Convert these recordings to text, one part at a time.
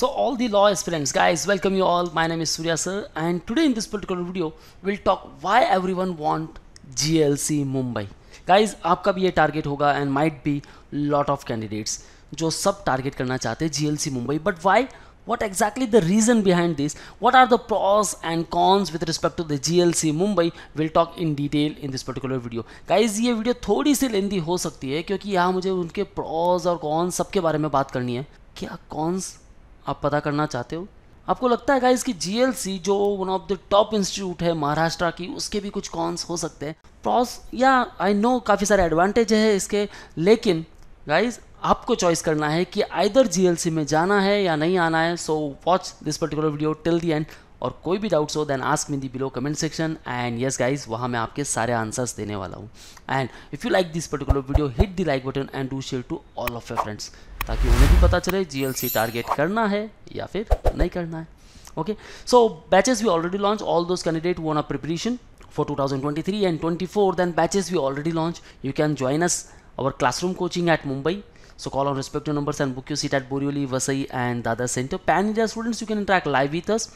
So all the law aspirants guys welcome you all my name is Surya sir and today in this particular video we'll talk why everyone want GLC Mumbai guys आपका भी ये target होगा and might be lot of candidates जो सब target करना चाहते हैं GLC Mumbai but why what exactly the reason behind this what are the pros and cons with respect to the GLC Mumbai we'll talk in detail in this particular video guys ये video थोड़ी सी lengthy हो सकती है क्योंकि यहाँ मुझे उनके pros और cons सबके बारे में बात करनी है क्या cons आप पता करना चाहते हो आपको लगता है गाइज कि जीएलसी जो one of the top institute है महाराष्ट्र की उसके भी कुछ कॉन्स हो सकते हैं प्रॉस या आई नो काफ़ी सारे एडवांटेज है इसके लेकिन गाइज आपको चॉइस करना है कि आइदर जीएलसी में जाना है या नहीं आना है so watch this particular video till the end और कोई भी डाउट्स हो then ask me the below comment section and yes guys वहाँ मैं आपके सारे आंसर्स देने वाला हूँ and if you like this particular video hit the like button and do share to all of your friends ताकि उन्हें भी पता चले जी एल सी टारगेट करना है या फिर नहीं करना है okay so batches we already launch all those candidate वो on are preparation for two thousand twenty three and twenty four then batches we already launch you can join us our classroom coaching at Mumbai so call on respective numbers and book you seat at Borivali Vasai and Dadar centre pan India students you can interact live with us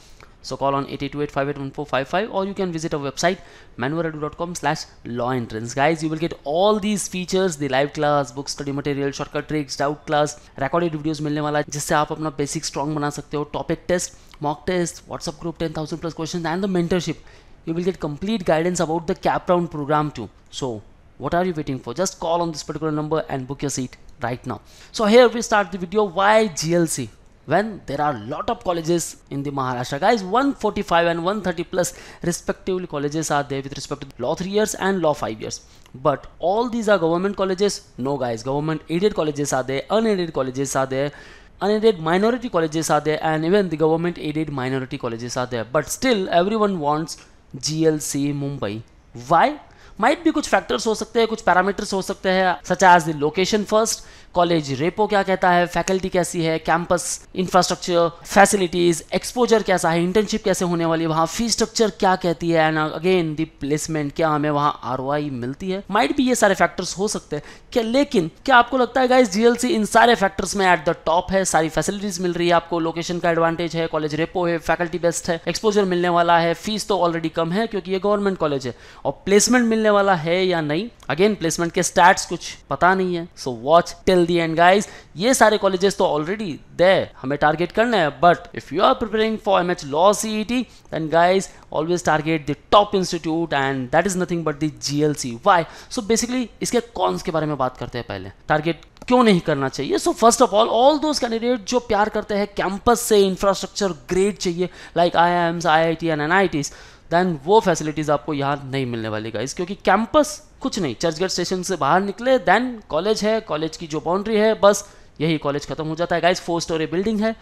So call on 8828581455 or you can visit our website manuaradu.com slash law entrance. Guys, you will get all these features, the live class, book study material, shortcut tricks, doubt class, recorded videos मिलने वाला है जिससे आप अपना basic strong बना सकते हो test, mock test, WhatsApp group 10,000 plus questions, and the mentorship. you will get complete guidance about the cap round program too. So what are you waiting for? Just call on this particular number and book your seat right now. So here we start the video why GLC when there are a lot of colleges in the Maharashtra. Guys, 145 and 130 plus respectively colleges are there with respect to law 3 years and law 5 years. But all these are government colleges? No guys, government aided colleges are there, unaided colleges are there, unaided minority colleges are there and even the government aided minority colleges are there. But still everyone wants GLC Mumbai. Why? Might भी कुछ factors हो सकते हैं कुछ parameters हो सकते हैं such as the location first college repo क्या कहता है फैकल्टी कैसी है कैंपस इंफ्रास्ट्रक्चर फैसिलिटीज एक्सपोजर कैसा है इंटर्नशिप कैसे होने वाली है वहाँ फी स्ट्रक्चर क्या कहती है एंड अगेन द प्लेसमेंट क्या हमें वहाँ आर मिलती है माइट भी ये सारे फैक्टर्स हो सकते हैं क्या लेकिन क्या आपको लगता है गाइज जी इन सारे फैक्टर्स में एट द टॉप है सारी फैसिलिटीज मिल रही है आपको लोकेशन का एडवांटेज है कॉलेज रेपो है फैकल्टी बेस्ट है एक्सपोजर मिलने वाला है फीस तो ऑलरेडी कम है क्योंकि ये गवर्नमेंट कॉलेज है और प्लेसमेंट मिलने मिलने वाला है या नहीं अगेन प्लेसमेंट के स्टैट्स कुछ पता नहीं है so watch till the end guys ये सारे कॉलेजेस तो ऑलरेडी दे हमें टारगेट करना है but if you are preparing for M H law C E T and guys always target the top institute and that is nothing but the G L C Y so basically इसके cons के बारे में बात करते हैं पहले target क्यों नहीं करना चाहिए so first of all all those candidate जो प्यार करते हैं कैंपस से इंफ्रास्ट्रक्चर ग्रेड चाहिए like IIMs I I T and N I Ts then वो फैसिलिटीज़ आपको यहाँ नहीं मिलने वाली गाइस क्योंकि कैंपस कुछ नहीं चर्चगढ़ स्टेशन से बाहर निकले देन कॉलेज है कॉलेज की जो बाउंड्री है बस यही कॉलेज खत्म हो जाता है गाइस फोर स्टोरी बिल्डिंग है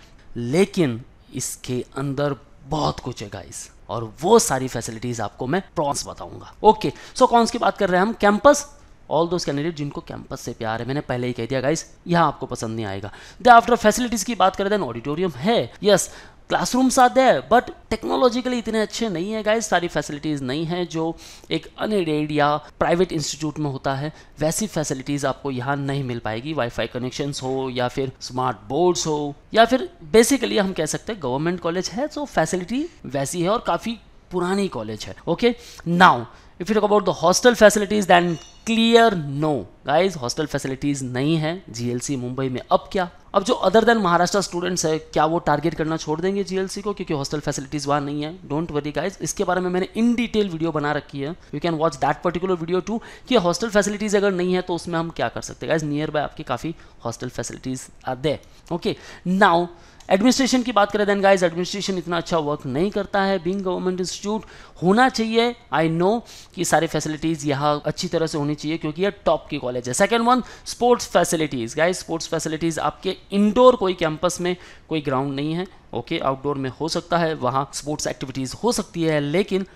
लेकिन इसके अंदर बहुत कुछ है गाइस और वो सारी फैसिलिटीज आपको मैं प्रॉन्स बताऊंगा ओके सो कॉन्स की बात कर रहे हैं हम कैंपस ऑल दोज कैंडिडेट जिनको कैंपस से प्यार है मैंने पहले ही कह दिया गाइस यहाँ आपको पसंद नहीं आएगा दे आफ्टर फैसिलिटीज की बात करें देन ऑडिटोरियम है यस क्लासरूम्स आते हैं बट टेक्नोलॉजिकली इतने अच्छे नहीं है गाइज सारी फैसिलिटीज़ नहीं है जो एक अनएडेड या प्राइवेट इंस्टीट्यूट में होता है वैसी फैसिलिटीज़ आपको यहाँ नहीं मिल पाएगी वाईफाई कनेक्शंस हो या फिर स्मार्ट बोर्ड्स हो या फिर बेसिकली हम कह सकते हैं गवर्नमेंट कॉलेज है सो फैसिलिटी वैसी है और काफ़ी पुरानी कॉलेज है okay now if you talk about the hostel facilities then clear no guys hostel facilities नहीं है जीएलसी मुंबई में अब क्या अब जो अदर देन महाराष्ट्र स्टूडेंट्स है क्या वो टारगेट करना छोड़ देंगे जीएलसी को क्योंकि हॉस्टल फैसिलिटीज वहां नहीं है डोंट वरी गाइज इसके बारे में मैंने इन डिटेल वीडियो बना रखी है you can watch that particular video too कि हॉस्टल फैसिलिटीज अगर नहीं है तो उसमें हम क्या कर सकते गाइज नियर बाय आपकी काफ़ी hostel facilities are there okay now administration की बात करें देन गाइज एडमिनिस्ट्रेशन इतना अच्छा वर्क नहीं करता है बींग गवर्नमेंट इंस्टीट्यूट होना चाहिए आई नो कि सारे फैसिलिटीज़ यहाँ अच्छी तरह से होनी चाहिए क्योंकि यह टॉप की कॉलेज है second one sports facilities guys sports facilities आपके इंडोर कोई कैंपस में कोई ग्राउंड नहीं है ओके okay, आउटडोर में हो सकता है वहाँ स्पोर्ट्स एक्टिविटीज़ हो सकती है लेकिन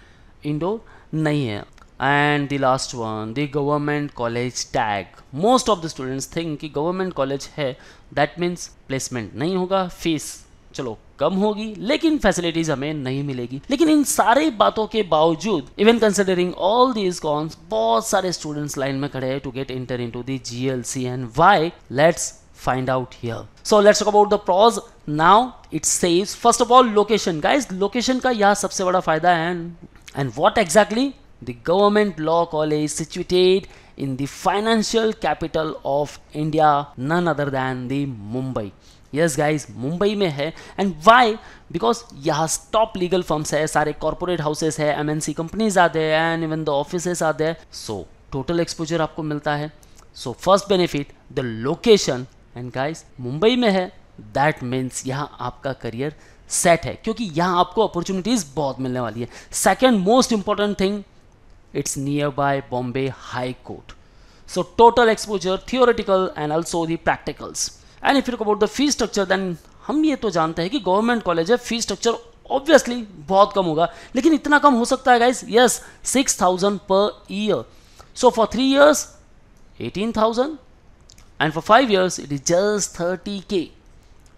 इंडोर नहीं है and the last one the government college tag most of the students think कि government college है that मीन्स प्लेसमेंट नहीं होगा फीस चलो कम होगी लेकिन फैसिलिटीज हमें नहीं मिलेगी लेकिन इन सारी बातों के बावजूद even considering all these cons बहुत सारे स्टूडेंट्स लाइन में खड़े हैं to get enter into the G L C and why let's find out here so let's about the pros now it save first of all location का location का यह सबसे बड़ा फायदा है and and what exactly The government law college situated in the financial capital of India, none other than the Mumbai. Yes guys Mumbai में है and why because यहाँ टॉप लीगल फर्म्स है सारे कॉर्पोरेट हाउसेस है एमएनसी कंपनीज आते हैं and even the office आते हैं सो टोटल एक्सपोजर आपको मिलता है so first benefit the location and guys Mumbai में है दैट मीन्स यहाँ आपका करियर सेट है क्योंकि यहाँ आपको अपॉर्चुनिटीज बहुत मिलने वाली है second most important thing its nearby Bombay High Court. So total exposure, theoretical and and the practicals. And if you talk about the fee structure, then हम ये तो जानते हैं कि गवर्नमेंट कॉलेज है फीस स्ट्रक्चर ऑब्वियसली बहुत कम होगा लेकिन इतना कम हो सकता है guys yes six thousand per year so for three years eighteen thousand and for five years it is just thirty K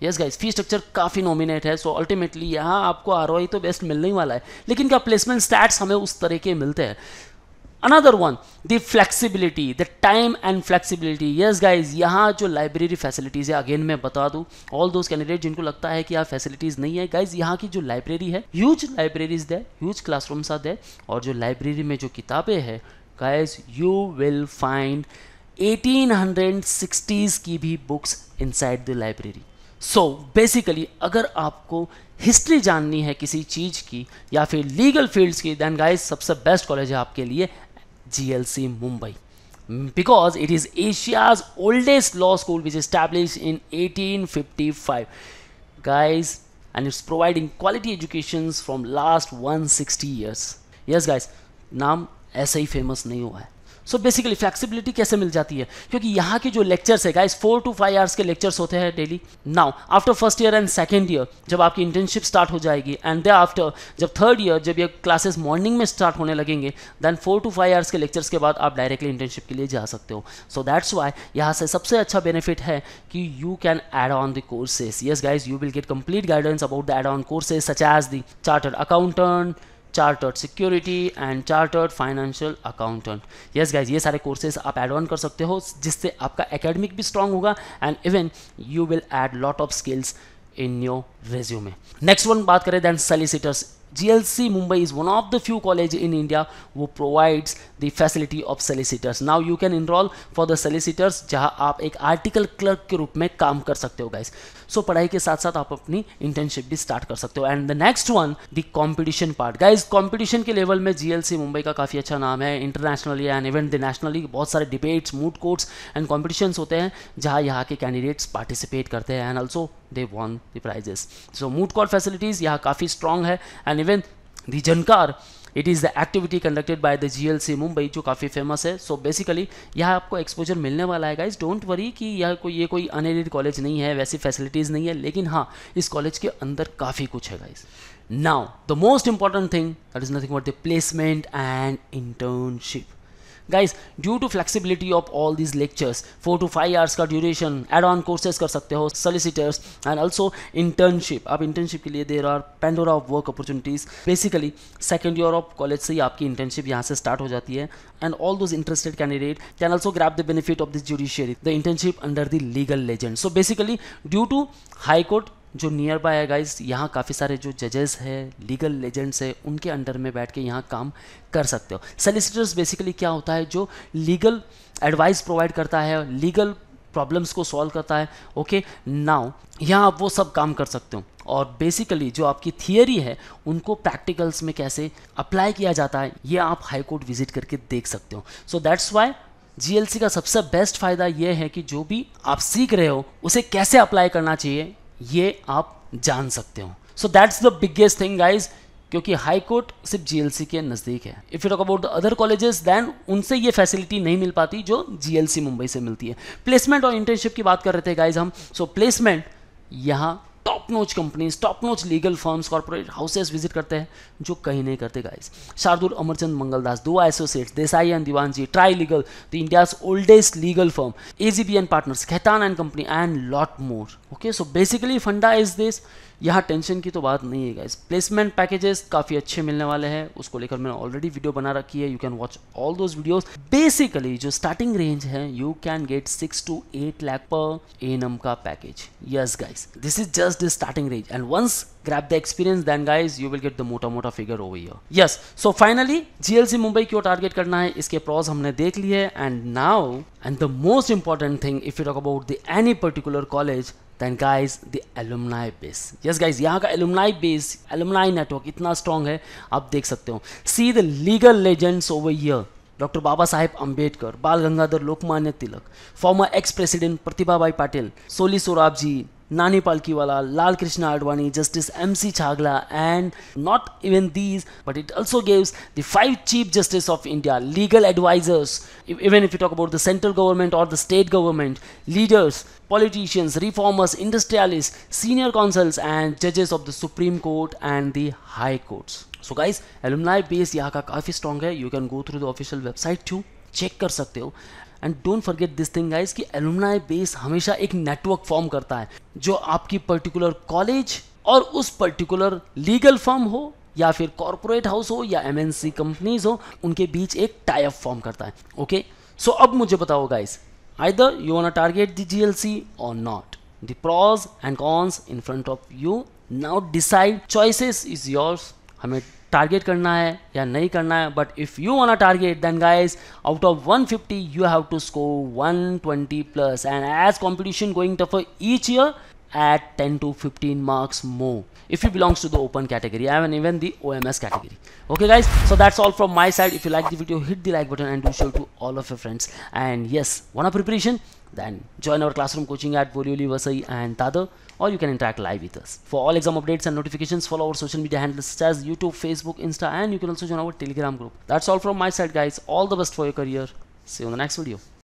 yes guys fees structure काफ़ी नॉमिनेट है सो अल्टीमेटली यहाँ आपको आर तो बेस्ट मिलने ही वाला है लेकिन क्या प्लेसमेंट स्टैट्स हमें उस तरह के मिलते हैं another one the flexibility the time and flexibility yes guys यहाँ जो लाइब्रेरी फैसिलिटीज़ है अगेन मैं बता दूँ ऑल दोज कैंडिडेट जिनको लगता है कि यहाँ फैसिलिटीज़ नहीं है गाइज यहाँ की जो लाइब्रेरी है huge libraries they huge classrooms are they और जो लाइब्रेरी में जो किताबें हैं guys you will find eighteen hundred sixties की भी books inside the library so basically अगर आपको हिस्ट्री जाननी है किसी चीज़ की या फिर लीगल फील्ड्स की देन गाइस सबसे बेस्ट कॉलेज है आपके लिए GLC Mumbai mm, because it is Asia's oldest law school which established in 1855 guys and it's providing quality educations from last 160 years yes guys nam ऐसे famous nahi नहीं hai. So basically flexibility कैसे मिल जाती है क्योंकि यहाँ के जो लेक्चर्स है guys four to five hours के लेक्चर्स होते हैं daily now after first year and second year जब आपकी इंटर्नशिप स्टार्ट हो जाएगी एंड दे आफ्टर जब थर्ड ईयर जब ये क्लासेस मॉर्निंग में स्टार्ट होने लगेंगे then four to five hours के लेक्चर्स के बाद आप डायरेक्टली इंटर्नशिप के लिए जा सकते हो सो दैट्स वाई यहाँ से सबसे अच्छा बेनिफिट है कि you can add on the courses yes guys you will get complete guidance about the add on courses such as the chartered accountant chartered security and chartered financial accountant yes guys ये सारे courses आप add on कर सकते हो जिससे आपका academic भी strong होगा and even you will add lot of skills in your resume next one बात करें then solicitors GLC Mumbai is one of the few college in India who provides the facility of solicitors. Now you can enroll for the solicitors जहां आप एक article clerk के रूप में काम कर सकते हो guys. सो so, पढ़ाई के साथ साथ आप अपनी इंटर्नशिप भी स्टार्ट कर सकते हो and the next one the competition part guys competition के लेवल में जीएलसी मुंबई का काफ़ी अच्छा नाम है internationally and even the nationally बहुत सारे debates moot courts and competition होते हैं जहाँ यहाँ के कैंडिडेट्स पार्टिसिपेट करते हैं and also they won the prizes so moot court facilities यहाँ काफ़ी स्ट्रॉन्ग है एंड इवन दी जनकार it is the activity conducted by the GLC Mumbai जो काफ़ी फेमस है सो so बेसिकली यह आपको एक्सपोजर मिलने वाला है गाइज डोंट वरी कि यह कोई ये कोई अनएडेड कॉलेज नहीं है वैसी फैसिलिटीज़ नहीं है लेकिन हाँ इस कॉलेज के अंदर काफ़ी कुछ है guys now the most important thing that is nothing but the placement and internship guys due to flexibility of all these lectures four to five hours का ड्यूरेशन एड ऑन कोर्सेज कर सकते हो solicitors and also internship आप internship के लिए there are Pandora of work opportunities basically second year of college से ही आपकी इंटर्नशिप यहाँ से स्टार्ट हो जाती है and all those interested candidate can also grab the benefit of this judiciary the internship under the legal legend so basically due to high court जो nearby है गाइज यहाँ काफ़ी सारे जो जजेस हैं लीगल लेजेंड्स है उनके अंडर में बैठ के यहाँ काम कर सकते हो सलिसिटर्स बेसिकली क्या होता है जो लीगल एडवाइस प्रोवाइड करता है लीगल प्रॉब्लम्स को सॉल्व करता है ओके नाउ यहाँ आप वो सब काम कर सकते हो और बेसिकली जो आपकी थियरी है उनको प्रैक्टिकल्स में कैसे अप्लाई किया जाता है ये आप हाई कोर्ट विजिट करके देख सकते हो सो दैट्स वाई जीएलसी का सबसे बेस्ट फायदा यह है कि जो भी आप सीख रहे हो उसे कैसे अप्लाई करना चाहिए ये आप जान सकते हो so that's the biggest thing guys क्योंकि हाई कोर्ट सिर्फ जीएलसी के नज़दीक है if you talk about the other colleges then उनसे ये फैसिलिटी नहीं मिल पाती जो जीएलसी मुंबई से मिलती है प्लेसमेंट और इंटर्नशिप की बात कर रहे थे गाइज हम so placement placement top notch companies top notch legal firms corporate houses visit करते हैं जो कहीं नहीं करते गाइस शार्दुल अमरचंद मंगलदास दो associates Desai and Diwanji Trilegal the India's oldest legal firm B and partners Khaitan and company and lot more okay so basically फंडा is this यहाँ tension की तो बात नहीं है गाइस प्लेसमेंट पैकेजेस काफ़ी अच्छे मिलने वाले हैं उसको लेकर मैंने ऑलरेडी वीडियो बना रखी है you can watch all those videos basically जो स्टार्टिंग रेंज है you can get six to eight lakh per annum का package yes guys this is just starting range and once grab the experience then guys you will get the mota mota figure over here yes so finally GLC mumbai ko target karna hai iske pros humne dekh liye and now and the most important thing if you talk about the any particular college then guys the alumni base yes guys yahan ka alumni base alumni network itna strong hai aap dekh sakte ho see the legal legends over here doctor Baba Saheb Ambedkar Bal Gangadhar Lokmanya Tilak former ex president Pratibha Bhai Patil Soli Sorabjee Nani Palkhivala Lal Krishna Advani justice M C Chagla and not even these but it also gaves the five chief justice of India legal advisers even if you talk about the central government और the state government leaders politicians reformers industrialist senior counsels and जजेस of the supreme court and the high courts so guys alumni base यहाँ का काफ़ी strong है you can go through the official website to check कर सकते हो and don't forget this thing guys कि alumni base हमेशा एक नेटवर्क फॉर्म करता है जो आपकी पर्टिकुलर कॉलेज और उस पर्टिकुलर लीगल फॉर्म हो या फिर कॉरपोरेट हाउस हो या एम कंपनीज हो उनके बीच एक टाइप फॉर्म करता है ओके सो so, अब मुझे बताओ guys either you wanna target the GLC और not the pros and cons in front of you now decide choices is yours हमें टारगेट करना है या नहीं करना है but if you want a target then guys out of one fifty you have to score one twenty plus and as competition going tough each year add 10 to 15 marks more if you belongs to the open category and even the OMS category okay guys so that's all from my side if you like the video hit the like button and do share to all of your friends and yes want a preparation then join our classroom coaching at Bolioli Vasai and Tada or you can interact live with us. For all exam updates and notifications, follow our social media handles such as YouTube, Facebook, Insta and you can also join our Telegram group. That's all from my side guys. All the best for your career. See you in the next video.